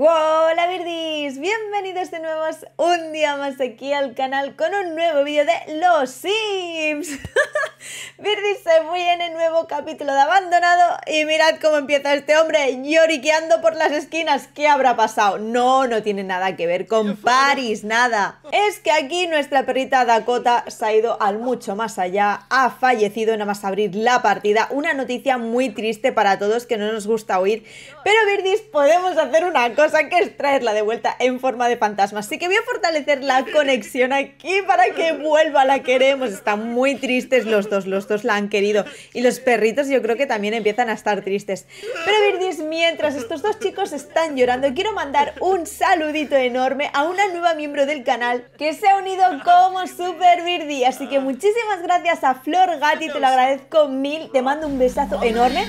¡Hola, Virdi! bienvenidos de nuevo un día más aquí al canal con un nuevo vídeo de Los Sims. Birdie se fue en el nuevo capítulo de Abandonado y mirad cómo empieza este hombre lloriqueando por las esquinas. ¿Qué habrá pasado? No, no tiene nada que ver con París, nada. Es que aquí nuestra perrita Dakota se ha ido al mucho más allá, ha fallecido nada más abrir la partida. Una noticia muy triste para todos que no nos gusta oír, pero Virdis, podemos hacer una cosa que es traerla de vuelta en forma de fantasma. Así que voy a fortalecer la conexión aquí para que vuelva, la queremos. Están muy tristes los dos, los dos la han querido. Y los perritos yo creo que también empiezan a estar tristes. Pero Virdis, mientras estos dos chicos están llorando, quiero mandar un saludito enorme a una nueva miembro del canal que se ha unido como Super Virdi. Así que muchísimas gracias a Flor Gatti, te lo agradezco mil, te mando un besazo enorme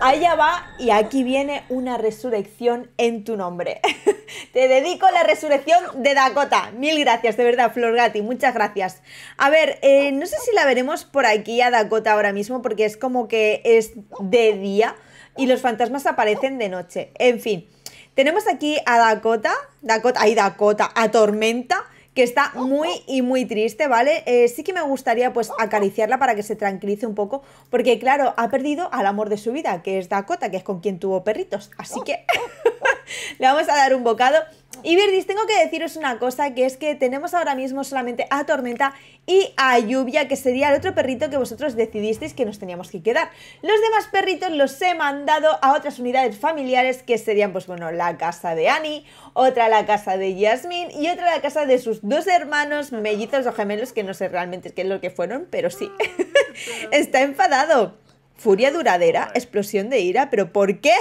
allá va y aquí viene una resurrección en tu nombre. Te dedico la resurrección de Dakota. Mil gracias, de verdad, Flor Gatti, muchas gracias. A ver, eh, no sé si la veremos por aquí a Dakota ahora mismo porque es como que es de día y los fantasmas aparecen de noche. En fin, tenemos aquí a Dakota, Dakota, ay Dakota, a Tormenta que está oh, oh. muy y muy triste, ¿vale? Eh, sí que me gustaría pues oh, acariciarla para que se tranquilice un poco, porque claro, ha perdido al amor de su vida, que es Dakota, que es con quien tuvo perritos, así que le vamos a dar un bocado y tengo que deciros una cosa, que es que tenemos ahora mismo solamente a Tormenta y a Lluvia, que sería el otro perrito que vosotros decidisteis que nos teníamos que quedar. Los demás perritos los he mandado a otras unidades familiares, que serían, pues bueno, la casa de Annie, otra la casa de Yasmin y otra la casa de sus dos hermanos mellizos o gemelos, que no sé realmente qué es lo que fueron, pero sí. Ah, Está enfadado. Furia duradera, explosión de ira, pero ¿por qué?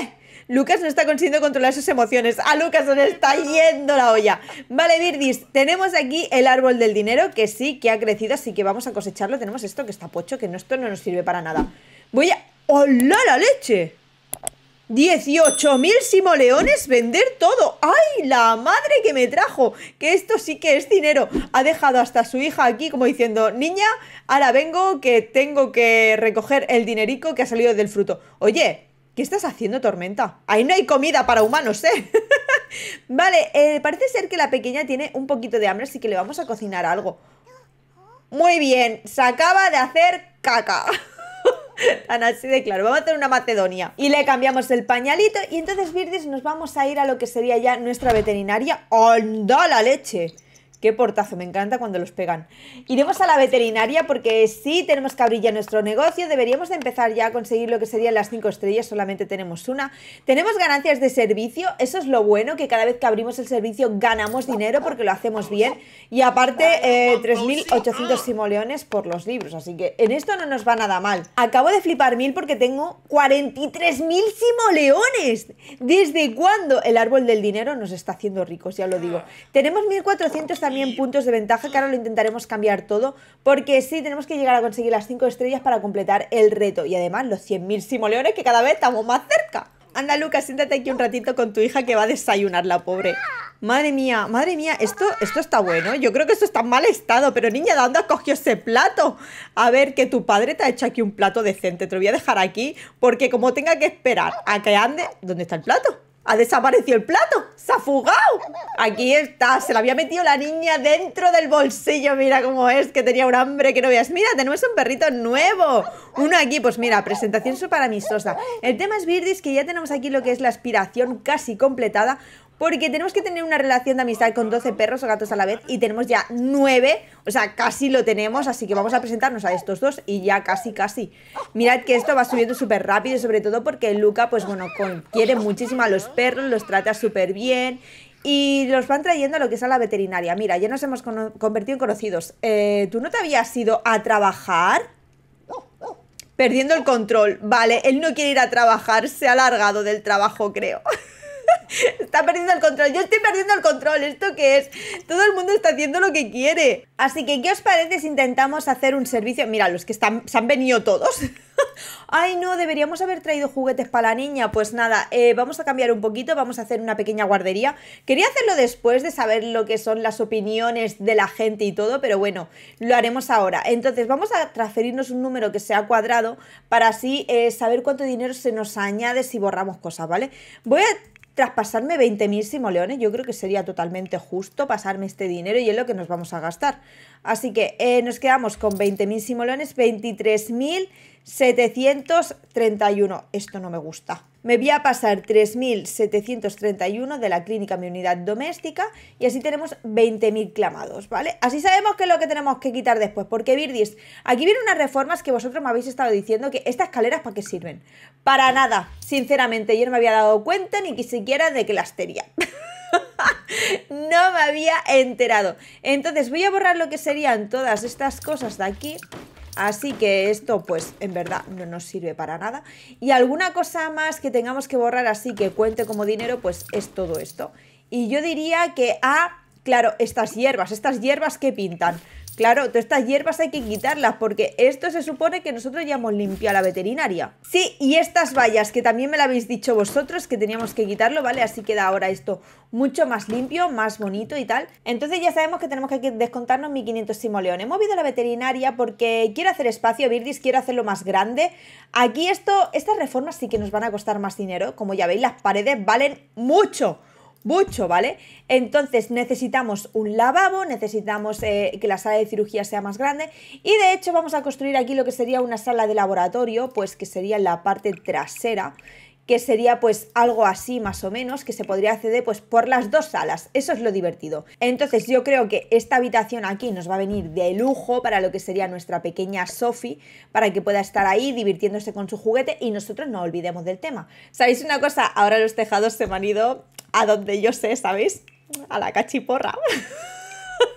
Lucas no está consiguiendo controlar sus emociones. A Lucas se le está yendo la olla. Vale, Virdis, tenemos aquí el árbol del dinero, que sí, que ha crecido, así que vamos a cosecharlo. Tenemos esto que está pocho, que no, esto no nos sirve para nada. Voy a... ¡Hola la leche! 18.000 simoleones vender todo. ¡Ay, la madre que me trajo! Que esto sí que es dinero. Ha dejado hasta su hija aquí como diciendo, niña, ahora vengo que tengo que recoger el dinerico que ha salido del fruto. Oye, ¿Qué estás haciendo, Tormenta? Ahí no hay comida para humanos, ¿eh? vale, eh, parece ser que la pequeña tiene un poquito de hambre, así que le vamos a cocinar algo. Muy bien, se acaba de hacer caca. Tan así de claro, vamos a hacer una Macedonia. Y le cambiamos el pañalito y entonces, Virdis, nos vamos a ir a lo que sería ya nuestra veterinaria. ¡Onda la leche! Qué portazo, me encanta cuando los pegan. Iremos a la veterinaria porque sí tenemos que abrir ya nuestro negocio. Deberíamos de empezar ya a conseguir lo que serían las 5 estrellas, solamente tenemos una. Tenemos ganancias de servicio, eso es lo bueno, que cada vez que abrimos el servicio ganamos dinero porque lo hacemos bien. Y aparte, 3.800 eh, simoleones por los libros, así que en esto no nos va nada mal. Acabo de flipar mil porque tengo 43.000 simoleones. ¿Desde cuándo el árbol del dinero nos está haciendo ricos? Ya lo digo. Ah. Tenemos 1.400 también puntos de ventaja, claro, lo intentaremos cambiar todo, porque sí, tenemos que llegar a conseguir las 5 estrellas para completar el reto y además los 100.000 simoleones que cada vez estamos más cerca. Anda, Lucas, siéntate aquí un ratito con tu hija que va a desayunar la pobre. Madre mía, madre mía, esto, esto está bueno. ¿eh? Yo creo que esto está en mal estado, pero niña, ¿de dónde has cogido ese plato? A ver, que tu padre te ha hecho aquí un plato decente. Te lo voy a dejar aquí porque como tenga que esperar a que ande... ¿Dónde está el plato? Ha desaparecido el plato, se ha fugado. Aquí está, se la había metido la niña dentro del bolsillo. Mira cómo es, que tenía un hambre que no veas. Mira, tenemos un perrito nuevo. Uno aquí, pues mira, presentación para amistosa. El tema es, es que ya tenemos aquí lo que es la aspiración casi completada. Porque tenemos que tener una relación de amistad con 12 perros o gatos a la vez y tenemos ya 9, o sea, casi lo tenemos, así que vamos a presentarnos a estos dos y ya casi, casi. Mirad que esto va subiendo súper rápido, sobre todo porque Luca, pues bueno, quiere muchísimo a los perros, los trata súper bien y los van trayendo a lo que es a la veterinaria. Mira, ya nos hemos convertido en conocidos. Eh, ¿Tú no te habías ido a trabajar? Perdiendo el control, vale, él no quiere ir a trabajar, se ha alargado del trabajo, creo. está perdiendo el control. Yo estoy perdiendo el control. ¿Esto qué es? Todo el mundo está haciendo lo que quiere. Así que, ¿qué os parece si intentamos hacer un servicio? Mira, los que están, se han venido todos. Ay, no, deberíamos haber traído juguetes para la niña. Pues nada, eh, vamos a cambiar un poquito, vamos a hacer una pequeña guardería. Quería hacerlo después de saber lo que son las opiniones de la gente y todo, pero bueno, lo haremos ahora. Entonces, vamos a transferirnos un número que sea cuadrado para así eh, saber cuánto dinero se nos añade si borramos cosas, ¿vale? Voy a tras pasarme 20.000 simoleones, yo creo que sería totalmente justo pasarme este dinero y es lo que nos vamos a gastar. Así que eh, nos quedamos con 20.000 simoleones, 23.731. Esto no me gusta. Me voy a pasar 3.731 de la clínica mi unidad doméstica y así tenemos 20.000 clamados, ¿vale? Así sabemos qué es lo que tenemos que quitar después, porque Virgis, aquí vienen unas reformas que vosotros me habéis estado diciendo que estas escaleras para qué sirven. Para nada, sinceramente, yo no me había dado cuenta ni siquiera de que las tenía. no me había enterado. Entonces voy a borrar lo que serían todas estas cosas de aquí Así que esto pues en verdad no nos sirve para nada. Y alguna cosa más que tengamos que borrar así que cuente como dinero pues es todo esto. Y yo diría que A, ah, claro, estas hierbas, estas hierbas que pintan. Claro, todas estas hierbas hay que quitarlas porque esto se supone que nosotros ya hemos limpiado la veterinaria. Sí, y estas vallas que también me lo habéis dicho vosotros que teníamos que quitarlo, ¿vale? Así queda ahora esto mucho más limpio, más bonito y tal. Entonces ya sabemos que tenemos que descontarnos 1500 simoleón. He movido la veterinaria porque quiero hacer espacio, Virdis, quiero hacerlo más grande. Aquí esto, estas reformas sí que nos van a costar más dinero. Como ya veis, las paredes valen mucho mucho, ¿vale? Entonces necesitamos un lavabo, necesitamos eh, que la sala de cirugía sea más grande y de hecho vamos a construir aquí lo que sería una sala de laboratorio, pues que sería la parte trasera que sería pues algo así más o menos, que se podría acceder pues por las dos salas, eso es lo divertido. Entonces yo creo que esta habitación aquí nos va a venir de lujo para lo que sería nuestra pequeña Sophie, para que pueda estar ahí divirtiéndose con su juguete y nosotros no olvidemos del tema. ¿Sabéis una cosa? Ahora los tejados se me han ido a donde yo sé, ¿sabéis? A la cachiporra.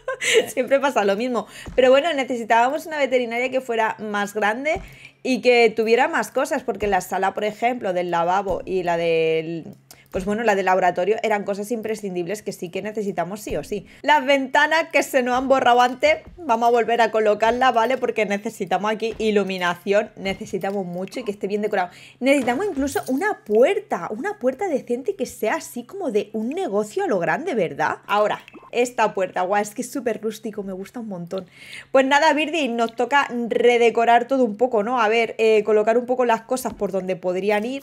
Siempre pasa lo mismo. Pero bueno, necesitábamos una veterinaria que fuera más grande y que tuviera más cosas, porque la sala, por ejemplo, del lavabo y la del pues bueno, la de laboratorio eran cosas imprescindibles que sí que necesitamos sí o sí. Las ventanas que se nos han borrado antes, vamos a volver a colocarla, ¿vale? Porque necesitamos aquí iluminación, necesitamos mucho y que esté bien decorado. Necesitamos incluso una puerta, una puerta decente que sea así como de un negocio a lo grande, ¿verdad? Ahora, esta puerta, guau, es que es súper rústico, me gusta un montón. Pues nada, Birdi, nos toca redecorar todo un poco, ¿no? A ver, eh, colocar un poco las cosas por donde podrían ir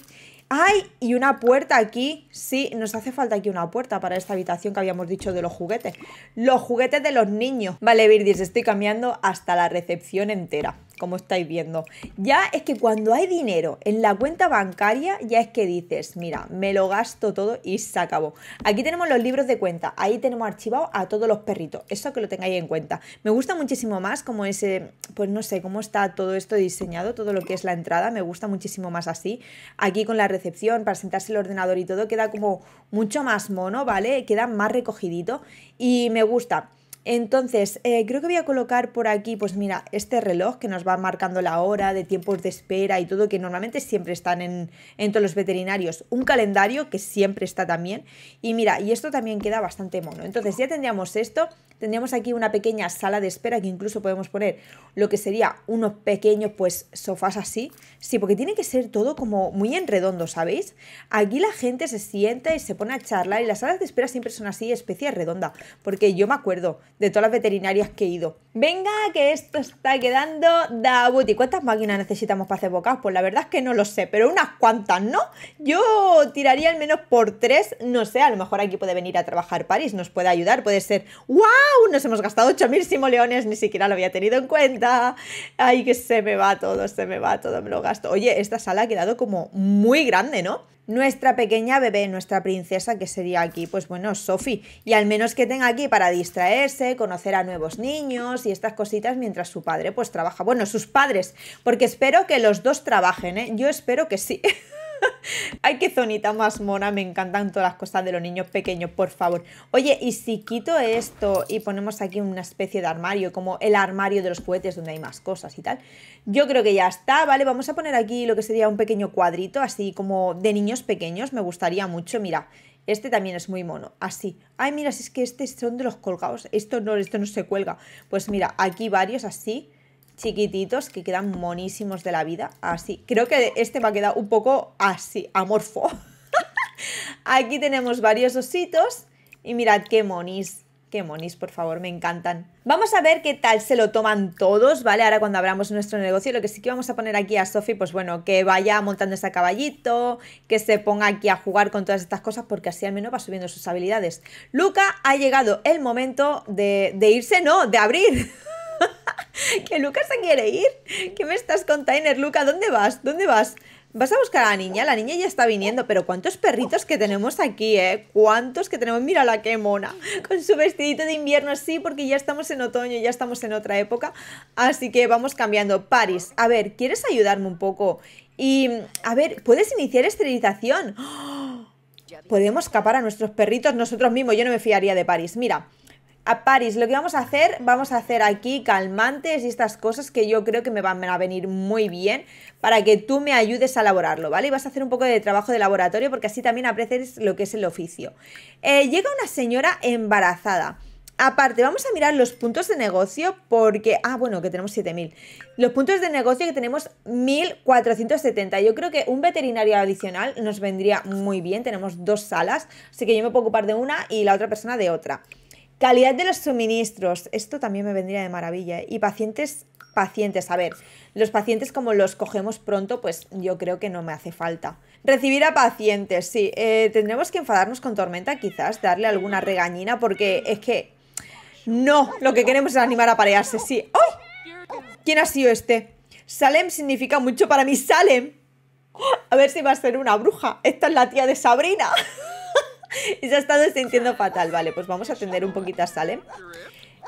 ¡Ay! Y una puerta aquí. Sí, nos hace falta aquí una puerta para esta habitación que habíamos dicho de los juguetes. Los juguetes de los niños. Vale, Virdis, estoy cambiando hasta la recepción entera como estáis viendo. Ya es que cuando hay dinero en la cuenta bancaria, ya es que dices, mira, me lo gasto todo y se acabó. Aquí tenemos los libros de cuenta, ahí tenemos archivado a todos los perritos, eso que lo tengáis en cuenta. Me gusta muchísimo más como ese, pues no sé, cómo está todo esto diseñado, todo lo que es la entrada, me gusta muchísimo más así. Aquí con la recepción, para sentarse el ordenador y todo, queda como mucho más mono, ¿vale? Queda más recogidito y me gusta. Entonces, eh, creo que voy a colocar por aquí, pues mira, este reloj que nos va marcando la hora de tiempos de espera y todo, que normalmente siempre están en, en todos los veterinarios. Un calendario que siempre está también. Y mira, y esto también queda bastante mono. Entonces ya tendríamos esto tendríamos aquí una pequeña sala de espera que incluso podemos poner lo que sería unos pequeños pues sofás así. Sí, porque tiene que ser todo como muy en redondo, ¿sabéis? Aquí la gente se sienta y se pone a charlar y las salas de espera siempre son así, especie redonda, porque yo me acuerdo de todas las veterinarias que he ido. Venga, que esto está quedando da Davuti ¿Cuántas máquinas necesitamos para hacer bocados? Pues la verdad es que no lo sé, pero unas cuantas, ¿no? Yo tiraría al menos por tres, no sé, a lo mejor aquí puede venir a trabajar París, nos puede ayudar, puede ser ¡Wow! nos hemos gastado 8.000 simoleones, ni siquiera lo había tenido en cuenta. Ay, que se me va todo, se me va todo, me lo gasto. Oye, esta sala ha quedado como muy grande, ¿no? Nuestra pequeña bebé, nuestra princesa, que sería aquí, pues bueno, Sophie. Y al menos que tenga aquí para distraerse, conocer a nuevos niños y estas cositas mientras su padre pues trabaja. Bueno, sus padres, porque espero que los dos trabajen, ¿eh? Yo espero que sí. Ay, qué zonita más mona, me encantan todas las cosas de los niños pequeños, por favor. Oye, y si quito esto y ponemos aquí una especie de armario, como el armario de los juguetes donde hay más cosas y tal, yo creo que ya está, ¿vale? Vamos a poner aquí lo que sería un pequeño cuadrito, así como de niños pequeños, me gustaría mucho, mira. Este también es muy mono, así. Ay, mira, si es que este son de los colgados. Esto no, esto no se cuelga. Pues mira, aquí varios así chiquititos que quedan monísimos de la vida. Así. Creo que este va a quedar un poco así, amorfo. Aquí tenemos varios ositos. Y mirad qué monís Qué monís, por favor, me encantan. Vamos a ver qué tal se lo toman todos, ¿vale? Ahora cuando abramos nuestro negocio, lo que sí que vamos a poner aquí a Sofi, pues bueno, que vaya montando ese caballito, que se ponga aquí a jugar con todas estas cosas, porque así al menos va subiendo sus habilidades. Luca, ha llegado el momento de, de irse, no, de abrir. que Lucas se quiere ir. ¿Qué me estás container, Luca? ¿Dónde vas? ¿Dónde vas? Vas a buscar a la niña, la niña ya está viniendo, pero cuántos perritos que tenemos aquí, ¿eh? Cuántos que tenemos, mira la que mona, con su vestidito de invierno, sí, porque ya estamos en otoño, ya estamos en otra época, así que vamos cambiando. París, a ver, ¿quieres ayudarme un poco? Y, a ver, ¿puedes iniciar esterilización? Podemos escapar a nuestros perritos nosotros mismos, yo no me fiaría de París, Mira, a París, lo que vamos a hacer, vamos a hacer aquí calmantes y estas cosas que yo creo que me van a venir muy bien para que tú me ayudes a elaborarlo, ¿vale? Y vas a hacer un poco de trabajo de laboratorio porque así también aprecias lo que es el oficio. Eh, llega una señora embarazada. Aparte, vamos a mirar los puntos de negocio porque... Ah, bueno, que tenemos 7.000. Los puntos de negocio que tenemos 1.470. Yo creo que un veterinario adicional nos vendría muy bien. Tenemos dos salas, así que yo me puedo ocupar de una y la otra persona de otra. Calidad de los suministros, esto también me vendría de maravilla. ¿eh? Y pacientes, pacientes, a ver, los pacientes como los cogemos pronto, pues yo creo que no me hace falta. Recibir a pacientes, sí, eh, tendremos que enfadarnos con Tormenta quizás, darle alguna regañina, porque es que no, lo que queremos es animar a parearse, sí. ¡Oh! ¿Quién ha sido este? Salem significa mucho para mí, Salem. A ver si va a ser una bruja. Esta es la tía de Sabrina. y se ha estado sintiendo fatal. Vale, pues vamos a atender un poquito a Salem.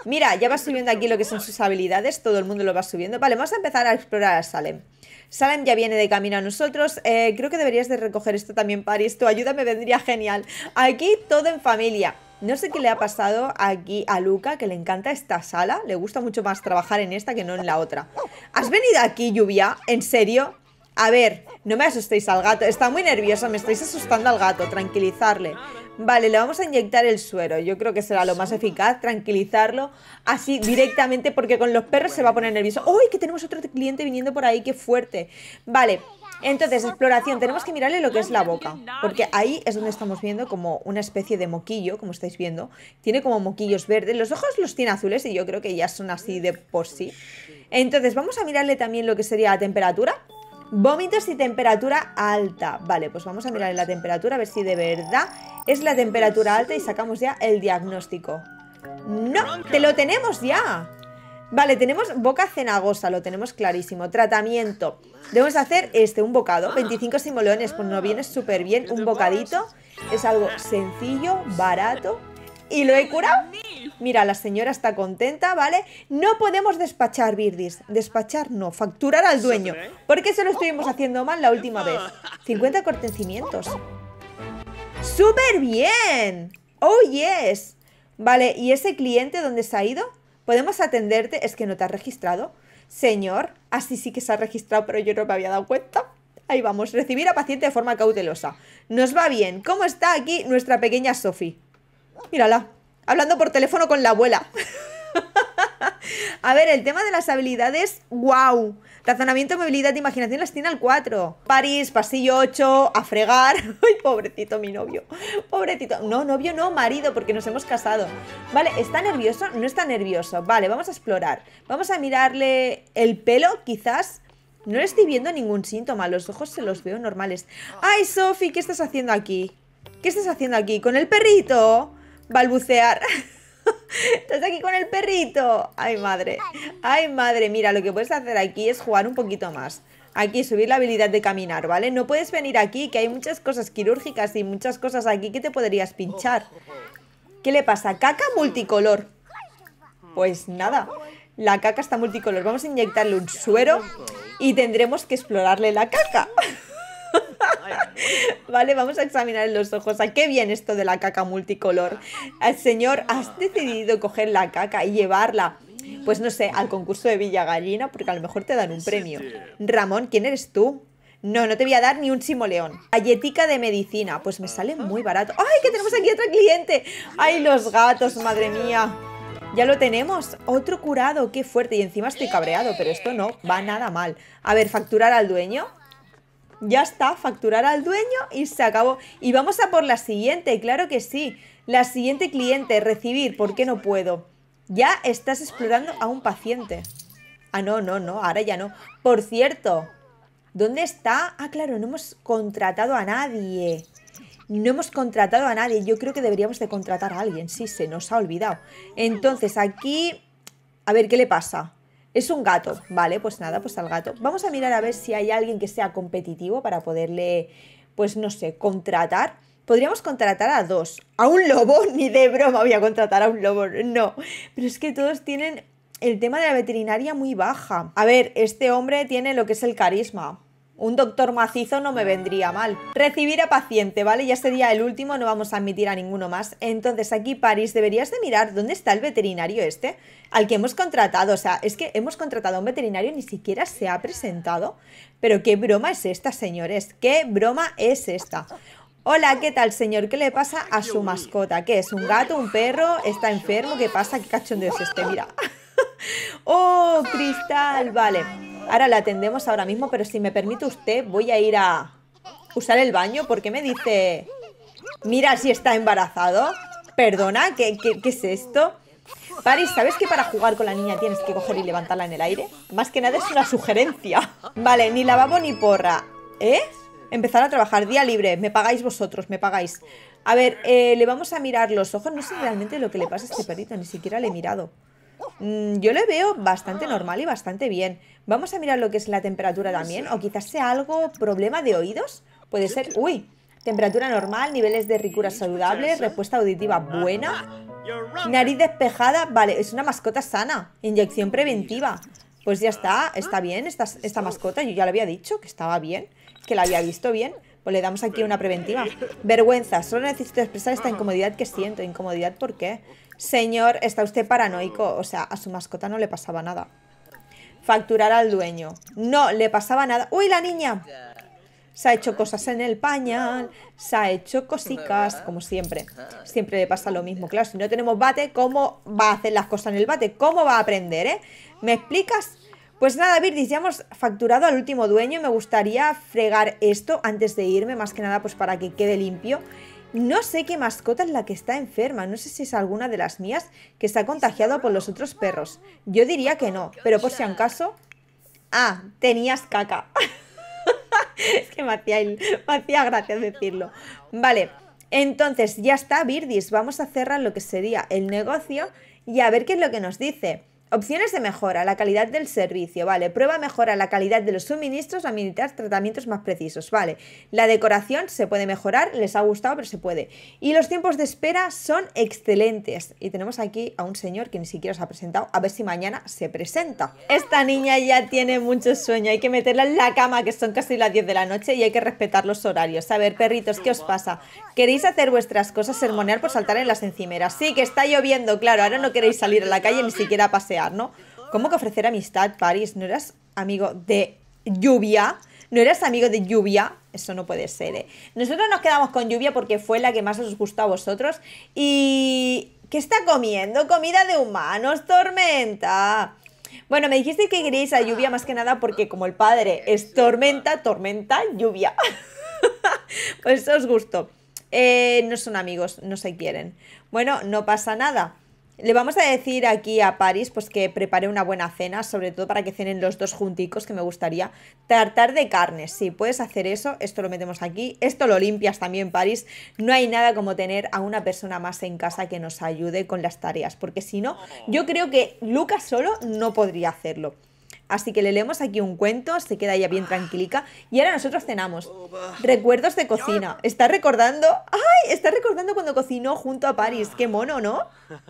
Mira, ya va subiendo aquí lo que son sus habilidades, todo el mundo lo va subiendo. Vale, vamos a empezar a explorar a Salem. Salem ya viene de camino a nosotros. Eh, creo que deberías de recoger esto también, Paris. Tu ayuda me vendría genial. Aquí todo en familia. No sé qué le ha pasado aquí a Luca, que le encanta esta sala. Le gusta mucho más trabajar en esta que no en la otra. ¿Has venido aquí, lluvia? ¿En serio? A ver, no me asustéis al gato. Está muy nervioso, me estáis asustando al gato. Tranquilizarle. Vale, le vamos a inyectar el suero. Yo creo que será lo más eficaz, tranquilizarlo así directamente porque con los perros se va a poner nervioso. ¡Uy, que tenemos otro cliente viniendo por ahí! ¡Qué fuerte! Vale, entonces, exploración. Tenemos que mirarle lo que es la boca. Porque ahí es donde estamos viendo como una especie de moquillo, como estáis viendo. Tiene como moquillos verdes. Los ojos los tiene azules y yo creo que ya son así de por sí. Entonces, vamos a mirarle también lo que sería la temperatura. Vómitos y temperatura alta. Vale, pues vamos a mirar la temperatura a ver si de verdad es la temperatura alta y sacamos ya el diagnóstico. ¡No! ¡Te lo tenemos ya! Vale, tenemos boca cenagosa, lo tenemos clarísimo. Tratamiento. Debemos hacer este, un bocado. 25 simoleones, pues no viene súper bien. Un bocadito. Es algo sencillo, barato. ¿Y lo he curado? Mira, la señora está contenta, ¿vale? No podemos despachar, Birdis. Despachar no, facturar al dueño. Porque eso lo estuvimos haciendo mal la última vez. 50 cortecimientos. ¡Súper bien! ¡Oh, yes! Vale, ¿y ese cliente dónde se ha ido? ¿Podemos atenderte? Es que no te has registrado. Señor, así sí que se ha registrado, pero yo no me había dado cuenta. Ahí vamos, recibir a paciente de forma cautelosa. Nos va bien. ¿Cómo está aquí nuestra pequeña Sophie? Mírala, hablando por teléfono con la abuela. A ver, el tema de las habilidades, wow. Razonamiento, movilidad imaginación las tiene al 4. París, pasillo 8, a fregar. Ay, pobrecito mi novio. Pobrecito. No, novio no, marido, porque nos hemos casado. Vale, ¿está nervioso? No está nervioso. Vale, vamos a explorar. Vamos a mirarle el pelo, quizás. No le estoy viendo ningún síntoma, los ojos se los veo normales. Ay, Sofi, ¿qué estás haciendo aquí? ¿Qué estás haciendo aquí? ¿Con el perrito? balbucear. Estás aquí con el perrito. Ay, madre. Ay, madre. Mira, lo que puedes hacer aquí es jugar un poquito más. Aquí, subir la habilidad de caminar, ¿vale? No puedes venir aquí, que hay muchas cosas quirúrgicas y muchas cosas aquí que te podrías pinchar. ¿Qué le pasa? Caca multicolor. Pues nada, la caca está multicolor. Vamos a inyectarle un suero y tendremos que explorarle la caca. vale, vamos a examinar los ojos. ¿A qué bien esto de la caca multicolor? Señor, ¿has decidido coger la caca y llevarla? Pues no sé, al concurso de Villa Gallina, porque a lo mejor te dan un premio. Ramón, ¿quién eres tú? No, no te voy a dar ni un simoleón. Galletica de medicina, pues me sale muy barato. ¡Ay, que tenemos aquí otro cliente! ¡Ay, los gatos, madre mía! Ya lo tenemos. Otro curado, qué fuerte. Y encima estoy cabreado, pero esto no va nada mal. A ver, facturar al dueño ya está, facturar al dueño y se acabó. Y vamos a por la siguiente, claro que sí. La siguiente cliente, recibir, ¿por qué no puedo? Ya estás explorando a un paciente. Ah, no, no, no, ahora ya no. Por cierto, ¿dónde está? Ah, claro, no hemos contratado a nadie. No hemos contratado a nadie. Yo creo que deberíamos de contratar a alguien. Sí, se nos ha olvidado. Entonces, aquí... A ver, ¿qué le pasa? Es un gato, vale, pues nada, pues al gato. Vamos a mirar a ver si hay alguien que sea competitivo para poderle, pues no sé, contratar. Podríamos contratar a dos. A un lobo, ni de broma voy a contratar a un lobo, no. Pero es que todos tienen el tema de la veterinaria muy baja. A ver, este hombre tiene lo que es el carisma. Un doctor macizo no me vendría mal. Recibir a paciente, ¿vale? Ya sería el último, no vamos a admitir a ninguno más. Entonces aquí, París, deberías de mirar dónde está el veterinario este, al que hemos contratado. O sea, es que hemos contratado a un veterinario, ni siquiera se ha presentado. Pero qué broma es esta, señores. ¿Qué broma es esta? Hola, ¿qué tal, señor? ¿Qué le pasa a su mascota? ¿Qué es? ¿Un gato? ¿Un perro? ¿Está enfermo? ¿Qué pasa? ¿Qué cachondeo es este? Mira. ¡Oh, cristal! Vale. Ahora la atendemos ahora mismo, pero si me permite usted, voy a ir a usar el baño porque me dice, mira si está embarazado. Perdona, ¿qué, es esto? Paris, ¿sabes que para jugar con la niña tienes que coger y levantarla en el aire? Más que nada es una sugerencia. Vale, ni lavabo ni porra. ¿Eh? Empezar a trabajar, día libre, me pagáis vosotros, me pagáis. A ver, eh, le vamos a mirar los ojos, no sé realmente lo que le pasa a este perrito, ni siquiera le he mirado. Mm, yo le veo bastante normal y bastante bien. Vamos a mirar lo que es la temperatura también, o quizás sea algo problema de oídos. Puede ser, uy, temperatura normal, niveles de ricura saludables, ¿eh? respuesta auditiva buena, nariz despejada, vale, es una mascota sana, inyección preventiva. Pues ya está, está bien esta, esta mascota, yo ya le había dicho que estaba bien, que la había visto bien. Pues le damos aquí una preventiva. Vergüenza, solo necesito expresar esta incomodidad que siento. ¿Incomodidad por qué? Señor, está usted paranoico. O sea, a su mascota no le pasaba nada facturar al dueño. No le pasaba nada. ¡Uy, la niña! Se ha hecho cosas en el pañal, se ha hecho cositas, como siempre. Siempre le pasa lo mismo. Claro, si no tenemos bate, ¿cómo va a hacer las cosas en el bate? ¿Cómo va a aprender, eh? ¿Me explicas? Pues nada, Birdis, ya hemos facturado al último dueño me gustaría fregar esto antes de irme, más que nada pues para que quede limpio. No sé qué mascota es la que está enferma, no sé si es alguna de las mías que se ha contagiado por los otros perros. Yo diría que no, pero por si acaso... Ah, tenías caca. es que me hacía, me gracia decirlo. Vale, entonces ya está, Virdis. Vamos a cerrar lo que sería el negocio y a ver qué es lo que nos dice. Opciones de mejora, la calidad del servicio, vale. Prueba mejora la calidad de los suministros, habilitar tratamientos más precisos, vale. La decoración se puede mejorar, les ha gustado, pero se puede. Y los tiempos de espera son excelentes. Y tenemos aquí a un señor que ni siquiera os ha presentado, a ver si mañana se presenta. Esta niña ya tiene mucho sueño, hay que meterla en la cama, que son casi las 10 de la noche, y hay que respetar los horarios. A ver, perritos, ¿qué os pasa? ¿Queréis hacer vuestras cosas, sermonear por saltar en las encimeras? Sí, que está lloviendo, claro, ahora no queréis salir a la calle ni siquiera pasear. ¿Cómo que ofrecer amistad, Paris? ¿No eras amigo de lluvia? ¿No eras amigo de lluvia? Eso no puede ser, ¿eh? Nosotros nos quedamos con lluvia porque fue la que más os gustó a vosotros. Y... ¿Qué está comiendo? Comida de humanos, tormenta. Bueno, me dijiste que queréis a lluvia más que nada porque como el padre es tormenta, tormenta, lluvia. pues os gustó. Eh, no son amigos, no se quieren. Bueno, no pasa nada. Le vamos a decir aquí a Paris pues que prepare una buena cena, sobre todo para que cenen los dos junticos, que me gustaría. Tartar de carnes, sí, puedes hacer eso, esto lo metemos aquí, esto lo limpias también, Paris. No hay nada como tener a una persona más en casa que nos ayude con las tareas, porque si no, yo creo que Lucas solo no podría hacerlo. Así que le leemos aquí un cuento, se queda ella bien tranquilica. Y ahora nosotros cenamos. Recuerdos de cocina. Está recordando. ¡Ay! Está recordando cuando cocinó junto a Paris. ¡Qué mono, ¿no?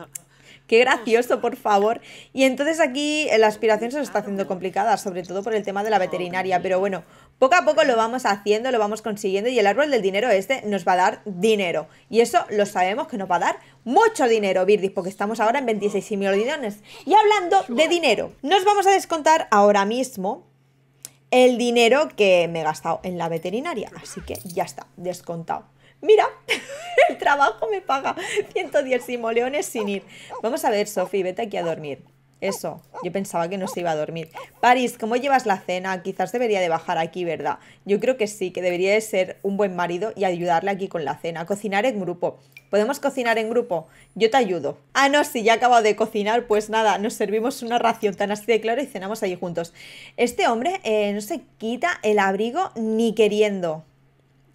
Qué gracioso, por favor. Y entonces aquí eh, la aspiración se está haciendo complicada, sobre todo por el tema de la veterinaria, pero bueno, poco a poco lo vamos haciendo, lo vamos consiguiendo y el árbol del dinero este nos va a dar dinero. Y eso lo sabemos que nos va a dar mucho dinero, Virdis, porque estamos ahora en 26.000 millones. Y hablando de dinero, nos vamos a descontar ahora mismo el dinero que me he gastado en la veterinaria. Así que ya está, descontado mira, el trabajo me paga 110 simoleones sin ir. Vamos a ver, Sofi, vete aquí a dormir. Eso, yo pensaba que no se iba a dormir. Paris, ¿cómo llevas la cena? Quizás debería de bajar aquí, ¿verdad? Yo creo que sí, que debería de ser un buen marido y ayudarle aquí con la cena. Cocinar en grupo. ¿Podemos cocinar en grupo? Yo te ayudo. Ah, no, si ya acabo de cocinar, pues nada, nos servimos una ración tan así de clara y cenamos allí juntos. Este hombre eh, no se quita el abrigo ni queriendo.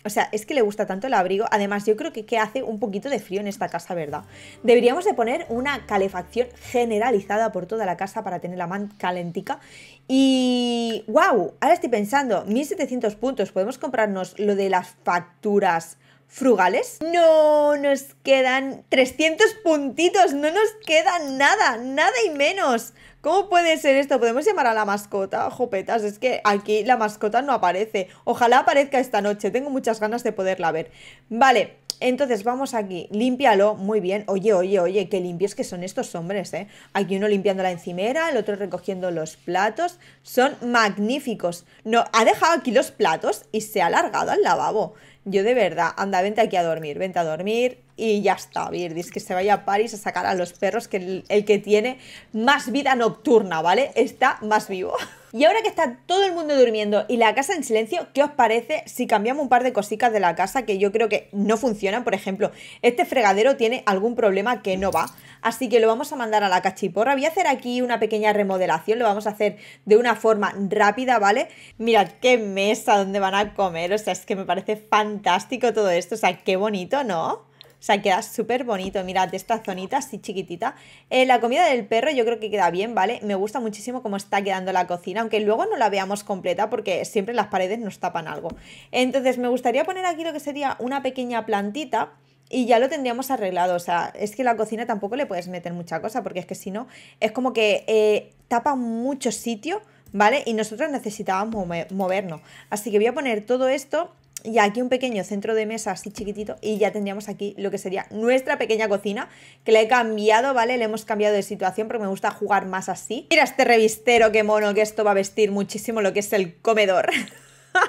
O sea, es que le gusta tanto el abrigo. Además, yo creo que, que hace un poquito de frío en esta casa, ¿verdad? Deberíamos de poner una calefacción generalizada por toda la casa para tener la man calentica. Y... ¡Wow! Ahora estoy pensando, 1700 puntos. Podemos comprarnos lo de las facturas frugales. No nos quedan 300 puntitos, no nos queda nada, nada y menos. ¿Cómo puede ser esto? ¿Podemos llamar a la mascota? Jopetas, es que aquí la mascota no aparece. Ojalá aparezca esta noche, tengo muchas ganas de poderla ver. Vale, entonces vamos aquí, límpialo, muy bien. Oye, oye, oye, qué limpios que son estos hombres, ¿eh? Aquí uno limpiando la encimera, el otro recogiendo los platos. Son magníficos. No, ha dejado aquí los platos y se ha alargado al lavabo. Yo de verdad, anda, vente aquí a dormir, vente a dormir y ya está, Virdis, que se vaya a París a sacar a los perros, que el que tiene más vida nocturna, ¿vale? Está más vivo. Y ahora que está todo el mundo durmiendo y la casa en silencio, ¿qué os parece si cambiamos un par de cositas de la casa que yo creo que no funcionan? Por ejemplo, este fregadero tiene algún problema que no va, así que lo vamos a mandar a la cachiporra. Voy a hacer aquí una pequeña remodelación, lo vamos a hacer de una forma rápida, ¿vale? Mirad qué mesa donde van a comer, o sea, es que me parece fantástico todo esto, o sea, qué bonito, ¿no? sea, queda súper bonito. Mirad, esta zonita así chiquitita. Eh, la comida del perro yo creo que queda bien, ¿vale? Me gusta muchísimo cómo está quedando la cocina, aunque luego no la veamos completa porque siempre las paredes nos tapan algo. Entonces me gustaría poner aquí lo que sería una pequeña plantita y ya lo tendríamos arreglado. O sea, es que la cocina tampoco le puedes meter mucha cosa, porque es que si no, es como que eh, tapa mucho sitio, ¿vale? Y nosotros necesitábamos movernos. Así que voy a poner todo esto y aquí un pequeño centro de mesa así chiquitito y ya tendríamos aquí lo que sería nuestra pequeña cocina que le he cambiado, ¿vale? Le hemos cambiado de situación porque me gusta jugar más así. Mira este revistero, qué mono, que esto va a vestir muchísimo lo que es el comedor.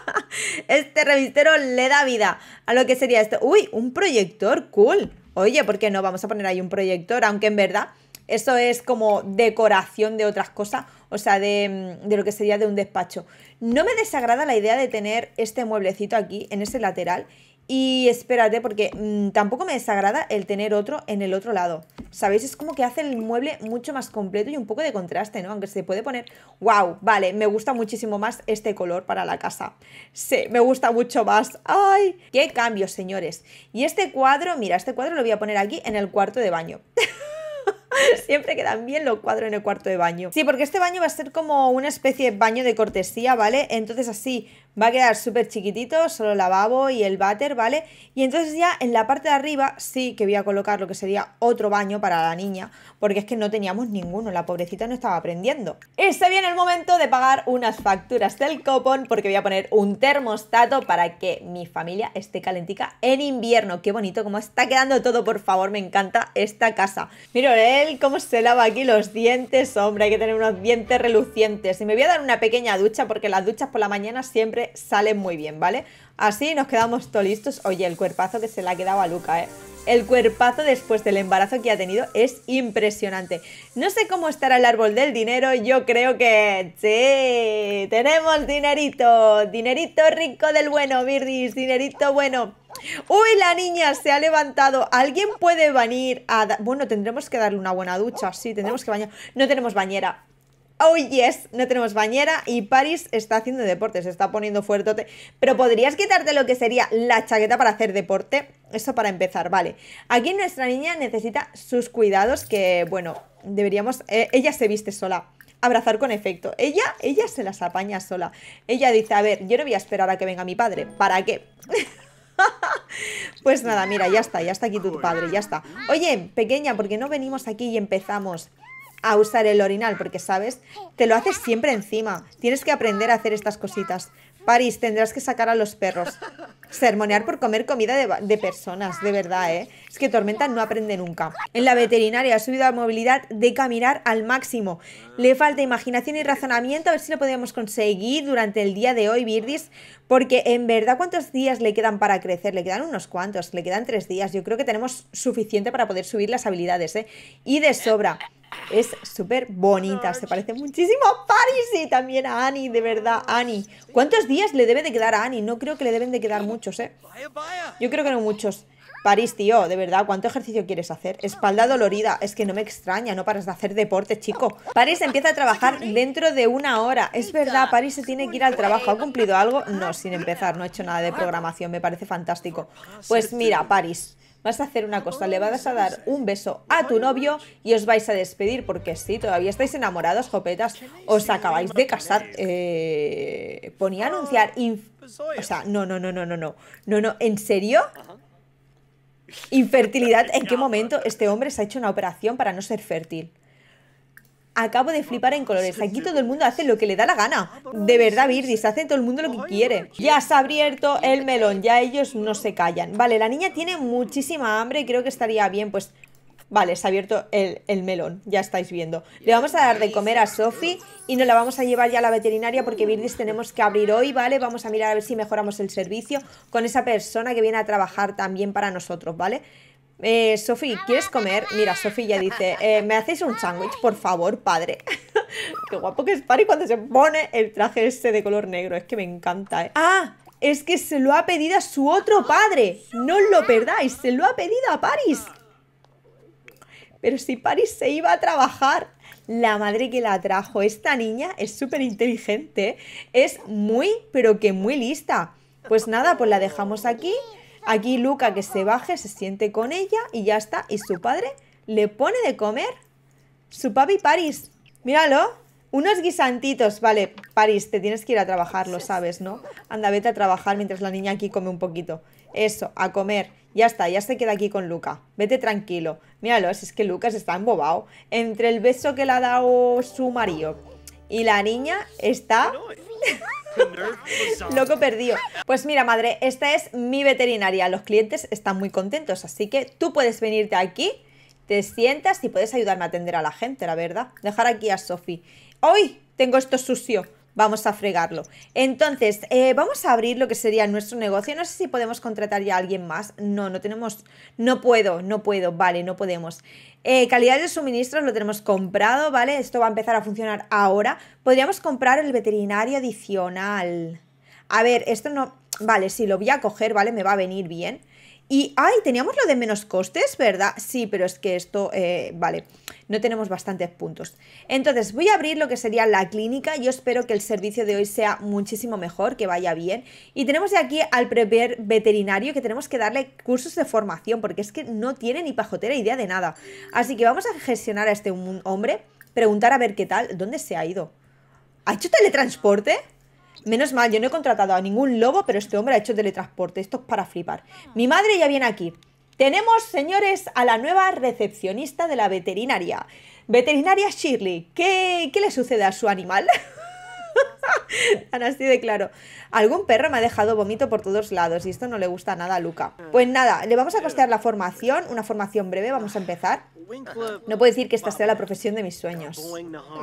este revistero le da vida a lo que sería esto. Uy, un proyector, cool. Oye, ¿por qué no? Vamos a poner ahí un proyector, aunque en verdad eso es como decoración de otras cosas o sea, mm, de, lo que sería de un despacho. No me desagrada la idea de tener este mueblecito aquí, en ese lateral, y espérate, porque mm, tampoco me desagrada el tener otro en el otro lado. ¿Sabéis? Es como que hace el mueble mucho más completo y un poco de contraste, ¿no? Aunque se puede poner, wow, vale, me gusta muchísimo más este color para la casa. Sí, me gusta mucho más. ¡Ay! ¡Qué cambios, señores! Y este cuadro, mira, este cuadro lo voy a poner aquí en el cuarto de baño. Siempre quedan bien lo cuadro en el cuarto de baño. Sí, porque este baño va a ser como una especie de baño de cortesía, ¿vale? Entonces así Va a quedar súper chiquitito, solo lavabo y el váter, ¿vale? Y entonces ya en la parte de arriba sí que voy a colocar lo que sería otro baño para la niña, porque es que no teníamos ninguno, la pobrecita no estaba aprendiendo. Y se este viene el momento de pagar unas facturas del copón, porque voy a poner un termostato para que mi familia esté calentica en invierno. Qué bonito como está quedando todo, por favor, me encanta esta casa. Mira él cómo se lava aquí los dientes, hombre, hay que tener unos dientes relucientes. Y me voy a dar una pequeña ducha, porque las duchas por la mañana siempre Sale muy bien, ¿vale? Así nos quedamos todos listos. Oye, el cuerpazo que se le ha quedado a Luca, ¿eh? El cuerpazo después del embarazo que ha tenido es impresionante. No sé cómo estará el árbol del dinero, yo creo que sí, tenemos dinerito, dinerito rico del bueno, Virgis dinerito bueno. Uy, la niña se ha levantado. ¿Alguien puede venir a... Bueno, tendremos que darle una buena ducha, sí, tendremos que bañar. No tenemos bañera. Oh yes, no tenemos bañera y Paris está haciendo deporte, se está poniendo fuertote. Pero podrías quitarte lo que sería la chaqueta para hacer deporte. Eso para empezar, vale. Aquí nuestra niña necesita sus cuidados que, bueno, deberíamos... Eh, ella se viste sola. Abrazar con efecto. Ella, ella se las apaña sola. Ella dice, a ver, yo no voy a esperar a que venga mi padre. ¿Para qué? pues nada, mira, ya está, ya está aquí tu padre, ya está. Oye, pequeña, ¿por qué no venimos aquí y empezamos? a usar el orinal, porque sabes, te lo haces siempre encima. Tienes que aprender a hacer estas cositas. París, tendrás que sacar a los perros sermonear por comer comida de, personas, de verdad, ¿eh? Es que Tormenta no aprende nunca. En la veterinaria ha subido la movilidad de caminar al máximo. Le falta imaginación y razonamiento, a ver si lo podemos conseguir durante el día de hoy, Birdis, porque en verdad, ¿cuántos días le quedan para crecer? Le quedan unos cuantos, le quedan tres días. Yo creo que tenemos suficiente para poder subir las habilidades, ¿eh? Y de sobra. Es súper bonita, se parece muchísimo a Paris y también a Annie, de verdad, Annie. ¿Cuántos días le debe de quedar a Annie? No creo que le deben de quedar mucho. ¿eh? Yo creo que no muchos. París, tío, de verdad, ¿cuánto ejercicio quieres hacer? Espalda dolorida, es que no me extraña, no paras de hacer deporte, chico. París empieza a trabajar dentro de una hora. Es verdad, París se tiene que ir al trabajo. ¿Ha cumplido algo? No, sin empezar, no he hecho nada de programación, me parece fantástico. Pues mira, París, vas a hacer una cosa, le vas a dar un beso a tu novio y os vais a despedir porque sí, todavía estáis enamorados, jopetas, os acabáis de casar. Eh, ponía a ah, anunciar... Pues o sea, no, no, no, no, no, no. No, no, ¿en serio? Infertilidad, ¿en qué momento este hombre se ha hecho una operación para no ser fértil? Acabo de flipar en colores. Aquí todo el mundo hace lo que le da la gana. De verdad, Virgis, hace todo el mundo lo que quiere. Ya se ha abierto el melón, ya ellos no se callan. Vale, la niña tiene muchísima hambre y creo que estaría bien, pues... Vale, se ha abierto el, melón, ya estáis viendo. Le vamos a dar de comer a Sophie y nos la vamos a llevar ya a la veterinaria porque Birdis tenemos que abrir hoy, ¿vale? Vamos a mirar a ver si mejoramos el servicio con esa persona que viene a trabajar también para nosotros, ¿vale? vale eh, Sofi, ¿quieres comer? Mira, Sofi ya dice, eh, ¿me hacéis un sándwich, por favor, padre? Qué guapo que es Paris cuando se pone el traje este de color negro, es que me encanta, ¿eh? ¡Ah! Es que se lo ha pedido a su otro padre, no lo perdáis, se lo ha pedido a Paris. Pero si Paris se iba a trabajar, la madre que la trajo, esta niña es súper inteligente, ¿eh? es muy, pero que muy lista. Pues nada, pues la dejamos aquí. Aquí Luca que se baje, se siente con ella y ya está. Y su padre le pone de comer su papi París. Míralo. Unos guisantitos. Vale, París, te tienes que ir a trabajar, lo sabes, ¿no? Anda, vete a trabajar mientras la niña aquí come un poquito. Eso, a comer. Ya está, ya se queda aquí con Luca. Vete tranquilo. Míralo, es que Lucas está embobado. Entre el beso que le ha dado su marido y la niña está... Eh, loco perdido. Pues mira, madre, esta es mi veterinaria. Los clientes están muy contentos, así que tú puedes venirte aquí, te sientas y puedes ayudarme a atender a la gente, la verdad. Dejar aquí a Sofi. ¡Hoy! Tengo esto sucio vamos a fregarlo. Entonces, eh, vamos a abrir lo que sería nuestro negocio. No sé si podemos contratar ya a alguien más. No, no tenemos, no puedo, no puedo, vale, no podemos. Eh, calidad de suministros lo tenemos comprado, ¿vale? Esto va a empezar a funcionar ahora. Podríamos comprar el veterinario adicional. A ver, esto no, vale, si lo voy a coger, ¿vale? Me va a venir bien. Y, ay, teníamos lo de menos costes, ¿verdad? Sí, pero es que esto, eh, vale, no tenemos bastantes puntos. Entonces, voy a abrir lo que sería la clínica. Yo espero que el servicio de hoy sea muchísimo mejor, que vaya bien. Y tenemos de aquí al primer veterinario que tenemos que darle cursos de formación, porque es que no tiene ni pajotera idea de nada. Así que vamos a gestionar a este hombre, preguntar a ver qué tal, dónde se ha ido. ¿Ha hecho teletransporte? Menos mal, yo no he contratado a ningún lobo, pero este hombre ha hecho teletransporte. Esto es para flipar. Mi madre ya viene aquí. Tenemos, señores, a la nueva recepcionista de la veterinaria. Veterinaria Shirley. ¿Qué, le sucede a su animal? Ana, así de claro. Algún perro me ha dejado vomito por todos lados y esto no le gusta nada a Luca. Pues nada, le vamos a costear la formación, una formación breve, vamos a empezar. No puedo decir que esta sea la profesión de mis sueños.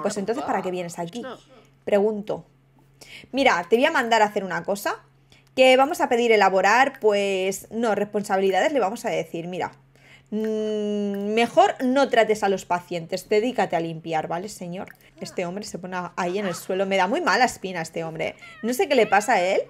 Pues entonces, ¿para qué vienes aquí? Pregunto. Mira, te voy a mandar a hacer una cosa que vamos a pedir elaborar, pues no, responsabilidades, le vamos a decir, mira, mm, mejor no trates a los pacientes, dedícate a limpiar, ¿vale, señor? Este hombre se pone ahí en el suelo, me da muy mala espina este hombre, ¿eh? no sé qué le pasa a él,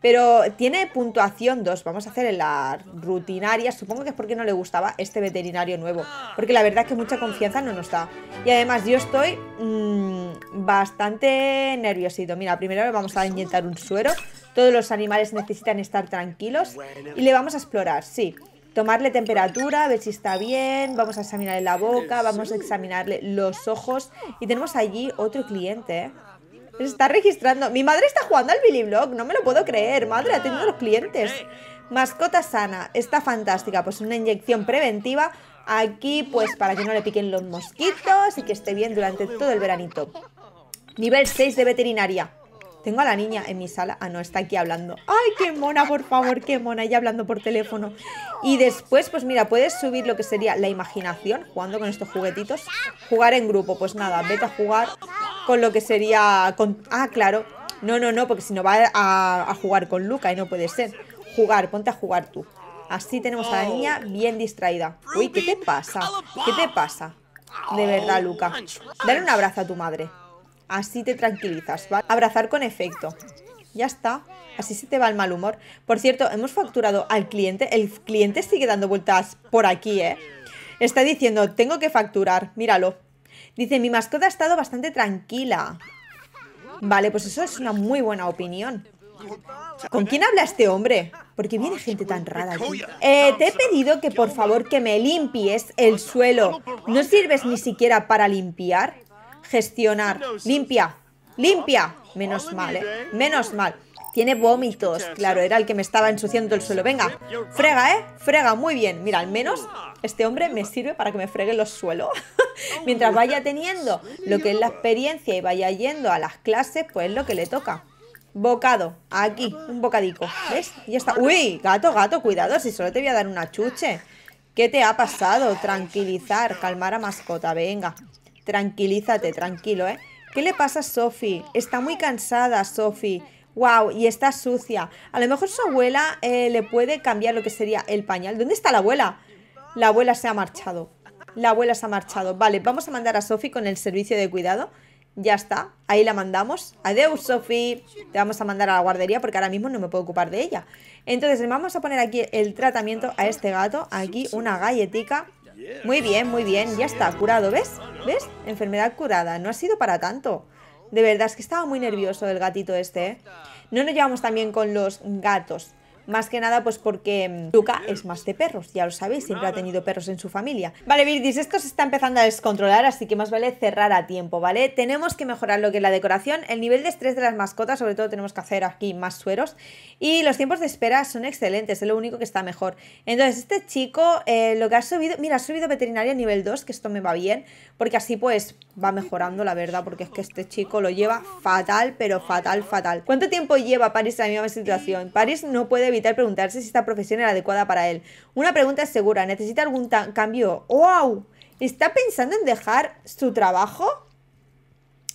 pero tiene puntuación 2. Vamos a hacer en la rutinaria. Supongo que es porque no le gustaba este veterinario nuevo. Porque la verdad es que mucha confianza no nos da. Y además yo estoy mm, bastante nerviosito. Mira, primero le vamos a inyectar un suero. Todos los animales necesitan estar tranquilos. Y le vamos a explorar, sí. Tomarle temperatura, ver si está bien, vamos a examinarle la boca, vamos a examinarle los ojos. Y tenemos allí otro cliente, ¿eh? está registrando. Mi madre está jugando al Billy Blog, no me lo puedo creer. Madre, atiendo los clientes. Mascota sana, está fantástica. Pues una inyección preventiva aquí, pues para que no le piquen los mosquitos y que esté bien durante todo el veranito. Nivel 6 de veterinaria. Tengo a la niña en mi sala. Ah, no, está aquí hablando. ¡Ay, qué mona, por favor! ¡Qué mona! Ya hablando por teléfono. Y después, pues mira, puedes subir lo que sería la imaginación jugando con estos juguetitos. Jugar en grupo. Pues nada, vete a jugar con lo que sería... ah, claro. No, no, no, porque si no va a, a jugar con Luca y no puede ser. Jugar, ponte a jugar tú. Así tenemos a la niña bien distraída. Uy, ¿qué te pasa? ¿Qué te pasa? De verdad, Luca. Dale un abrazo a tu madre. Así te tranquilizas, ¿vale? Abrazar con efecto. Ya está. Así se te va el mal humor. Por cierto, hemos facturado al cliente. El cliente sigue dando vueltas por aquí, ¿eh? Está diciendo, tengo que facturar. Míralo. Dice, mi mascota ha estado bastante tranquila. Vale, pues eso es una muy buena opinión. ¿Con quién habla este hombre? Porque viene gente tan rara aquí. Eh, te he pedido que por favor que me limpies el suelo. ¿No sirves ni siquiera para limpiar? Gestionar. Limpia. Limpia. Menos mal, eh. Menos mal. Tiene vómitos. Claro, era el que me estaba ensuciando el suelo. Venga, frega, ¿eh? Frega, muy bien. Mira, al menos este hombre me sirve para que me fregue los suelos. Mientras vaya teniendo lo que es la experiencia y vaya yendo a las clases, pues es lo que le toca. Bocado, aquí, un bocadico. ¿Ves? Ya está. ¡Uy! Gato, gato, cuidado, si solo te voy a dar una chuche. ¿Qué te ha pasado? Tranquilizar, calmar a mascota, venga. Tranquilízate, tranquilo, ¿eh? ¿Qué le pasa a Sofi? Está muy cansada, Sofi wow, y está sucia. A lo mejor su abuela eh, le puede cambiar lo que sería el pañal. ¿Dónde está la abuela? La abuela se ha marchado. La abuela se ha marchado. Vale, vamos a mandar a Sofi con el servicio de cuidado. Ya está, ahí la mandamos. Adiós, Sofi. Te vamos a mandar a la guardería porque ahora mismo no me puedo ocupar de ella. Entonces, vamos a poner aquí el tratamiento a este gato. Aquí una galletica. Muy bien, muy bien. Ya está, curado, ¿ves? ¿Ves? Enfermedad curada. No ha sido para tanto. De verdad, es que estaba muy nervioso el gatito este, ¿eh? No nos llevamos también con los gatos. Más que nada, pues porque mm, Luca es más de perros, ya lo sabéis, siempre ha tenido perros en su familia. Vale, Virgis, esto se está empezando a descontrolar, así que más vale cerrar a tiempo, ¿vale? Tenemos que mejorar lo que es la decoración, el nivel de estrés de las mascotas, sobre todo tenemos que hacer aquí más sueros. Y los tiempos de espera son excelentes, es lo único que está mejor. Entonces, este chico eh, lo que ha subido, mira, ha subido veterinaria nivel 2, que esto me va bien, porque así pues va mejorando, la verdad, porque es que este chico lo lleva fatal, pero fatal, fatal. ¿Cuánto tiempo lleva París en la misma situación? París no puede preguntarse si esta profesión era adecuada para él. Una pregunta es segura, ¿necesita algún cambio? ¡Wow! ¿Está pensando en dejar su trabajo?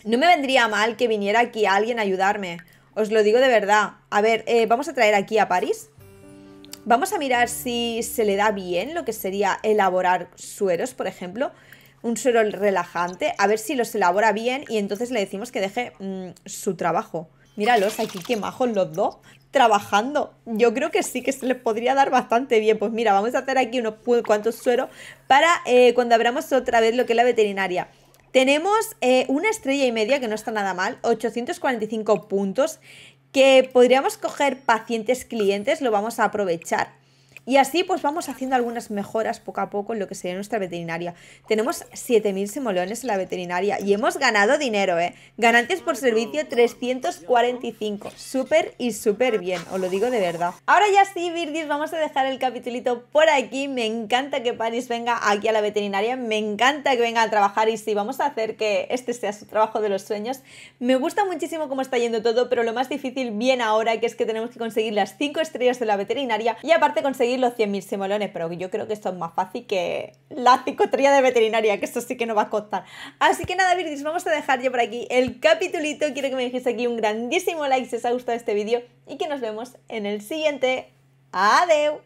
No me vendría mal que viniera aquí alguien a ayudarme. Os lo digo de verdad. A ver, eh, vamos a traer aquí a París. Vamos a mirar si se le da bien lo que sería elaborar sueros, por ejemplo. Un suero relajante. A ver si los elabora bien y entonces le decimos que deje mm, su trabajo. Míralos aquí, qué majos los dos trabajando. Yo creo que sí que se les podría dar bastante bien. Pues mira, vamos a hacer aquí unos cuantos sueros para eh, cuando abramos otra vez lo que es la veterinaria. Tenemos eh, una estrella y media, que no está nada mal, 845 puntos, que podríamos coger pacientes clientes, lo vamos a aprovechar. Y así pues vamos haciendo algunas mejoras poco a poco en lo que sería nuestra veterinaria. Tenemos 7.000 simoleones en la veterinaria y hemos ganado dinero, ¿eh? Ganancias por servicio 345. Súper y súper bien, os lo digo de verdad. Ahora ya sí, Virgis, vamos a dejar el capitulito por aquí. Me encanta que Paris venga aquí a la veterinaria, me encanta que venga a trabajar y sí, vamos a hacer que este sea su trabajo de los sueños. Me gusta muchísimo cómo está yendo todo, pero lo más difícil bien ahora que es que tenemos que conseguir las 5 estrellas de la veterinaria y aparte conseguir los 100.000 semolones, pero yo creo que esto es más fácil que la cicotría de veterinaria, que esto sí que no va a costar. Así que nada, Virgis, vamos a dejar yo por aquí el capitulito. Quiero que me dejéis aquí un grandísimo like si os ha gustado este vídeo y que nos vemos en el siguiente. ¡Adeu!